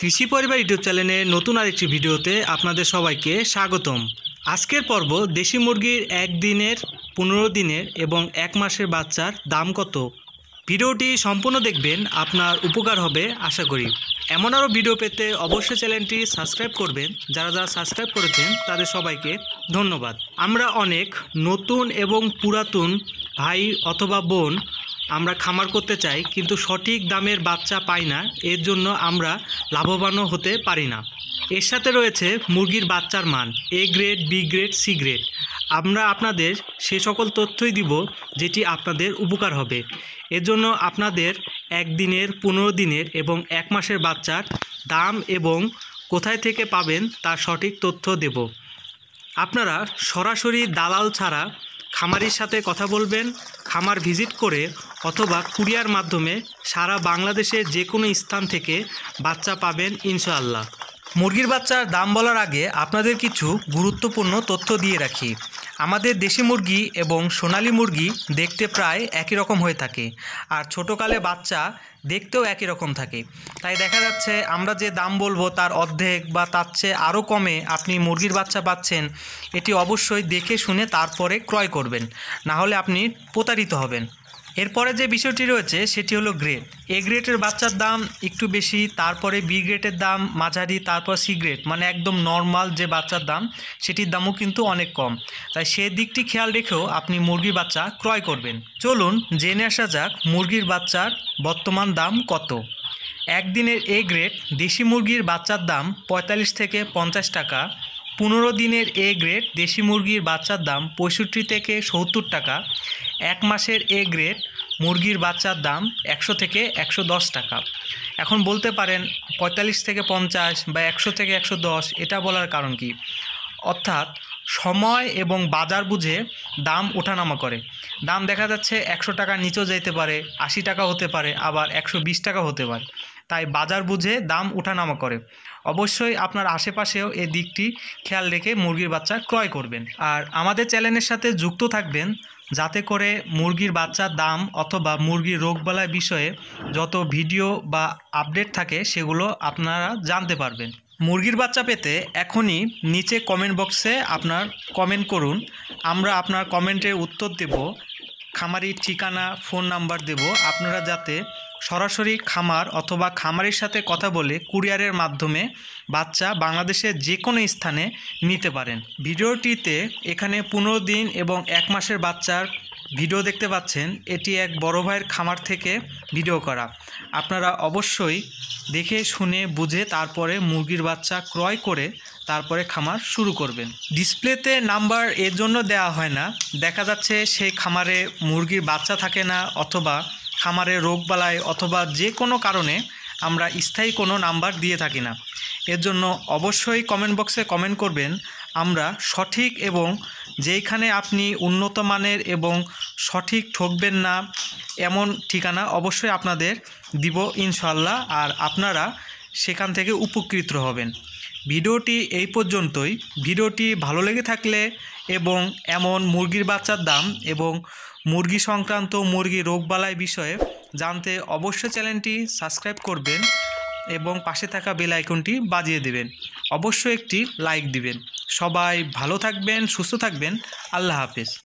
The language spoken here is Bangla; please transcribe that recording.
কৃষি পরিবার ইউটিউব চ্যানেলে নতুন আরেকটি ভিডিওতে আপনাদের সবাইকে স্বাগতম আজকের পর্ব দেশি মুরগির একদিনের পনেরো দিনের এবং এক মাসের বাচ্চার দাম কত ভিডিওটি সম্পূর্ণ দেখবেন আপনার উপকার হবে আশা করি এমন আরও ভিডিও পেতে অবশ্যই চ্যানেলটি সাবস্ক্রাইব করবেন যারা যারা সাবস্ক্রাইব করেছেন তাদের সবাইকে ধন্যবাদ আমরা অনেক নতুন এবং পুরাতন ভাই অথবা বোন আমরা খামার করতে চাই কিন্তু সঠিক দামের বাচ্চা পাই না এর জন্য আমরা লাভবানও হতে পারি না এর সাথে রয়েছে মুরগির বাচ্চার মান A grade B grade C grade আমরা আপনাদের সে সকল তথ্যই দিব যেটি আপনাদের উপকার হবে এজন্য আপনাদের একদিনের পনেরো দিনের এবং এক মাসের বাচ্চার দাম এবং কোথায় থেকে পাবেন তার সঠিক তথ্য দেব আপনারা সরাসরি দালাল ছাড়া খামারির সাথে কথা বলবেন খামার ভিজিট করে অথবা কুরিয়ার মাধ্যমে সারা বাংলাদেশে যে কোনো স্থান থেকে বাচ্চা পাবেন ইনশাআল্লাহ মুরগির বাচ্চার দাম বলার আগে আপনাদের কিছু গুরুত্বপূর্ণ তথ্য দিয়ে রাখি আমাদের দেশি মুরগি এবং সোনালি মুরগি দেখতে প্রায় একই রকম হয়ে থাকে আর ছোটোকালে বাচ্চা দেখতেও একই রকম থাকে তাই দেখা যাচ্ছে আমরা যে দাম বলবো তার অর্ধেক বা তার চেয়ে আরও কমে আপনি মুরগির বাচ্চা পাচ্ছেন এটি অবশ্যই দেখে শুনে তারপরে ক্রয় করবেন না হলে আপনি প্রতারিত হবেন এরপরে যে বিষয়টি রয়েছে সেটি হলো গ্রেড এ গ্রেডের বাচ্চার দাম একটু বেশি তারপরে বি গ্রেডের দাম মাঝারি তারপর সি গ্রেড মানে একদম নর্মাল যে বাচ্চার দাম সেটির দামও কিন্তু অনেক কম তাই সে দিকটি খেয়াল রেখেও আপনি মুরগির বাচ্চা ক্রয় করবেন চলুন জেনে আসা যাক মুরগির বাচ্চার বর্তমান দাম কত একদিনের এ গ্রেড দেশি মুরগির বাচ্চার দাম পঁয়তাল্লিশ থেকে পঞ্চাশ টাকা পনেরো দিনের এ গ্রেড দেশি মুরগির বাচ্চার দাম পঁয়ষট্টি থেকে সত্তর টাকা এক মাসের এ গ্রেড মুরগির বাচ্চার দাম একশো থেকে একশো দশ টাকা এখন বলতে পারেন পঁয়তাল্লিশ থেকে পঞ্চাশ বা একশো থেকে একশো দশ এটা বলার কারণ কি অর্থাৎ সময় এবং বাজার বুঝে দাম ওঠানামা করে দাম দেখা যাচ্ছে একশো টাকা নিচেও যেতে পারে আশি টাকা হতে পারে আবার একশো বিশ টাকা হতে পারে তাই বাজার বুঝে দাম ওঠানামা করে অবশ্যই আপনার আশেপাশেও এ দিকটি খেয়াল রেখে মুরগির বাচ্চা ক্রয় করবেন আর আমাদের চ্যানেলের সাথে যুক্ত থাকবেন যাতে করে মুরগির বাচ্চার দাম অথবা মুরগির রোগবালাই বিষয়ে যত ভিডিও বা আপডেট থাকে সেগুলো আপনারা জানতে পারবেন মুরগির বাচ্চা পেতে এখনই নিচে কমেন্ট বক্সে আপনার কমেন্ট করুন আমরা আপনার কমেন্টের উত্তর দেব খামারির ঠিকানা ফোন নাম্বার দেব আপনারা যাতে সরাসরি খামার অথবা খামারের সাথে কথা বলে কুরিয়ারের মাধ্যমে বাচ্চা বাংলাদেশের যে কোনো স্থানে নিতে পারেন ভিডিওটিতে এখানে পনেরো দিন এবং এক মাসের বাচ্চার ভিডিও দেখতে পাচ্ছেন এটি এক বড় ভাইয়ের খামার থেকে ভিডিও করা আপনারা অবশ্যই দেখে শুনে বুঝে তারপরে মুরগির বাচ্চা ক্রয় করে তারপরে খামার শুরু করবেন ডিসপ্লেতে নাম্বার এর জন্য দেওয়া হয় না দেখা যাচ্ছে সেই খামারে মুরগির বাচ্চা থাকে না অথবা খামারে রোগবালায় অথবা যে কোনো কারণে আমরা স্থায়ী কোনো নাম্বার দিয়ে থাকি না এর জন্য অবশ্যই কমেন্ট বক্সে কমেন্ট করবেন আমরা সঠিক এবং যেইখানে আপনি উন্নত মানের এবং সঠিক ঠকবেন না এমন ঠিকানা অবশ্যই আপনাদের দিব ইনশাল্লাহ আর আপনারা সেখান থেকে উপকৃত হবেন ভিডিওটি এই পর্যন্তই ভিডিওটি ভালো লেগে থাকলে এবং এমন মুরগির বাচ্চার দাম এবং মুরগি সংক্রান্ত মুরগি রোগবালাই বিষয়ে জানতে অবশ্যই চ্যানেলটি সাবস্ক্রাইব করবেন এবং পাশে থাকা বেল আইকনটি বাজিয়ে দেবেন অবশ্যই একটি লাইক দিবেন সবাই ভালো থাকবেন সুস্থ থাকবেন আল্লাহ হাফেজ